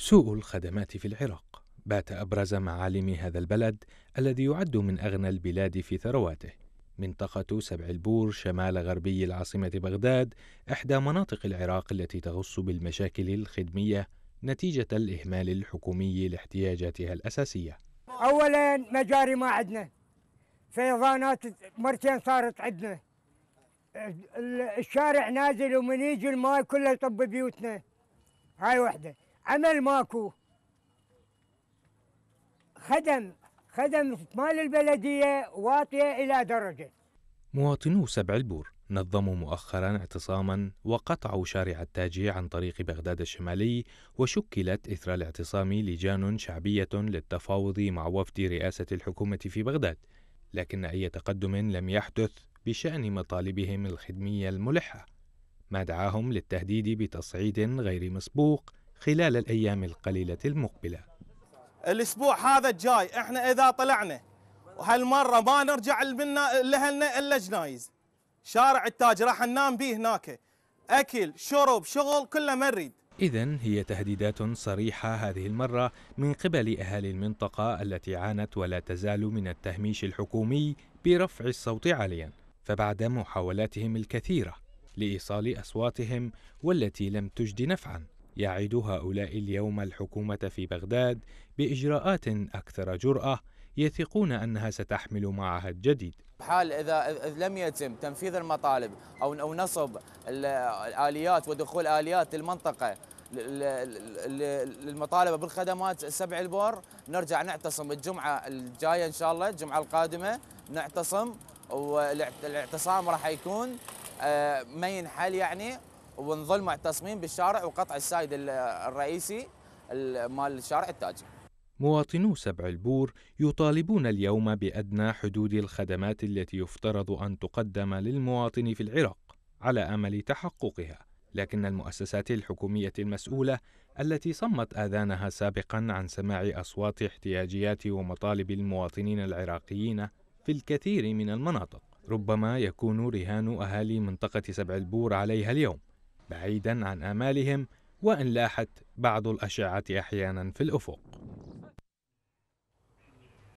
سوء الخدمات في العراق بات أبرز معالم هذا البلد الذي يعد من أغنى البلاد في ثرواته منطقة سبع البور شمال غربي العاصمة بغداد إحدى مناطق العراق التي تغص بالمشاكل الخدمية نتيجة الإهمال الحكومي لاحتياجاتها الأساسية أولا مجاري ما عندنا فيضانات مرتين صارت عندنا الشارع نازل ومن يجي الماء كله يطب بيوتنا هاي وحده عمل ماكو خدم خدم مال البلدية واطية إلى درجة مواطنو سبع البور نظموا مؤخرا اعتصاما وقطعوا شارع التاجي عن طريق بغداد الشمالي وشكلت إثر الاعتصام لجان شعبية للتفاوض مع وفد رئاسة الحكومة في بغداد لكن أي تقدم لم يحدث بشأن مطالبهم الخدمية الملحة ما دعاهم للتهديد بتصعيد غير مسبوق خلال الأيام القليلة المقبلة الأسبوع هذا الجاي إحنا إذا طلعنا وهالمرة ما نرجع منا لأهلنا إلا جنايز شارع التاج راح ننام به هناك أكل شرب شغل كله نريد إذا هي تهديدات صريحة هذه المرة من قبل أهالي المنطقة التي عانت ولا تزال من التهميش الحكومي برفع الصوت عاليا فبعد محاولاتهم الكثيرة لإيصال أصواتهم والتي لم تجد نفعا يعد هؤلاء اليوم الحكومة في بغداد بإجراءات أكثر جرأة يثقون أنها ستحمل معها الجديد حال إذا لم يتم تنفيذ المطالب أو نصب الآليات ودخول آليات المنطقة للمطالبه بالخدمات سبع البور نرجع نعتصم الجمعه الجايه ان شاء الله الجمعه القادمه نعتصم والاعتصام راح يكون ما آه، ينحل يعني ونظل مع التصميم بالشارع وقطع السايد الرئيسي مال الشارع التاج مواطنو سبع البور يطالبون اليوم بأدنى حدود الخدمات التي يفترض أن تقدم للمواطن في العراق على أمل تحققها لكن المؤسسات الحكومية المسؤولة التي صمت آذانها سابقا عن سماع أصوات احتياجيات ومطالب المواطنين العراقيين في الكثير من المناطق ربما يكون رهان أهالي منطقة سبع البور عليها اليوم بعيدا عن آمالهم وإن لاحت بعض الأشعة أحيانا في الأفق